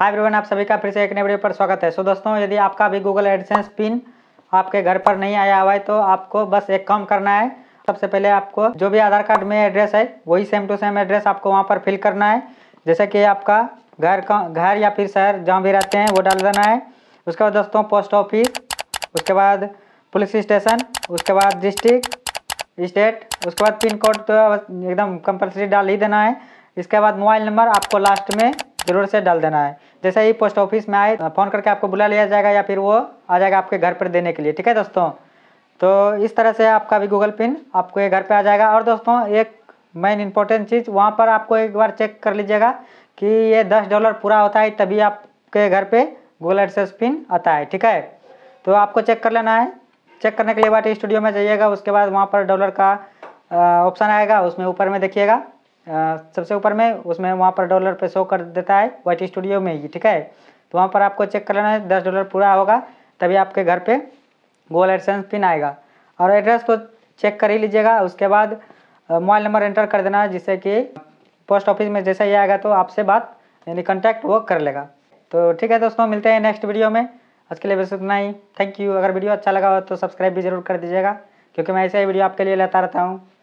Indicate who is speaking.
Speaker 1: hi everyone आप सभी का फिर से एक नए वीडियो पर स्वागत है सो so, दोस्तों यदि आपका भी गूगल एडसेंस पिन आपके घर पर नहीं आया हुआ है तो आपको बस एक काम करना है सबसे पहले आपको जो भी आधार कार्ड में एड्रेस है वही सेम टू सेम एड्रेस आपको वहाँ पर फिल करना है जैसे कि आपका घर का घर या फिर शहर जहाँ भी रहते हैं वो डाल देना है उसके बाद दोस्तों पोस्ट ऑफिस उसके बाद पुलिस स्टेशन उसके बाद डिस्ट्रिक्ट स्टेट उसके बाद पिन कोड तो एकदम कंपलसरी डाल ही देना है इसके बाद मोबाइल नंबर आपको लास्ट में ज़रूर से डाल देना है जैसे ही पोस्ट ऑफिस में आए फ़ोन करके आपको बुला लिया जाएगा या फिर वो आ जाएगा आपके घर पर देने के लिए ठीक है दोस्तों तो इस तरह से आपका भी गूगल पिन आपके घर पर आ जाएगा और दोस्तों एक मेन इंपॉर्टेंट चीज़ वहाँ पर आपको एक बार चेक कर लीजिएगा कि ये दस डॉलर पूरा होता है तभी आपके घर पर गूगल एडसेस पिन आता है ठीक है तो आपको चेक कर लेना है चेक करने के लिए वाट स्टूडियो में जाइएगा उसके बाद वहाँ पर डॉलर का ऑप्शन आएगा उसमें ऊपर में देखिएगा सबसे ऊपर में उसमें वहाँ पर डॉलर पे शो कर देता है वाइट स्टूडियो में ही ठीक है तो वहाँ पर आपको चेक करना है दस डॉलर पूरा होगा तभी आपके घर पे गोल एडसेंस पिन आएगा और एड्रेस तो चेक कर ही लीजिएगा उसके बाद मोबाइल नंबर एंटर कर देना जिससे कि पोस्ट ऑफिस में जैसे ही आएगा तो आपसे बात यानी कॉन्टैक्ट वो कर लेगा तो ठीक है दोस्तों मिलते हैं नेक्स्ट वीडियो में आज के लिए बस इतना ही थैंक यू अगर वीडियो अच्छा लगा हो तो सब्सक्राइब भी जरूर कर दीजिएगा क्योंकि मैं ऐसे ही वीडियो आपके लिए लाता रहता हूँ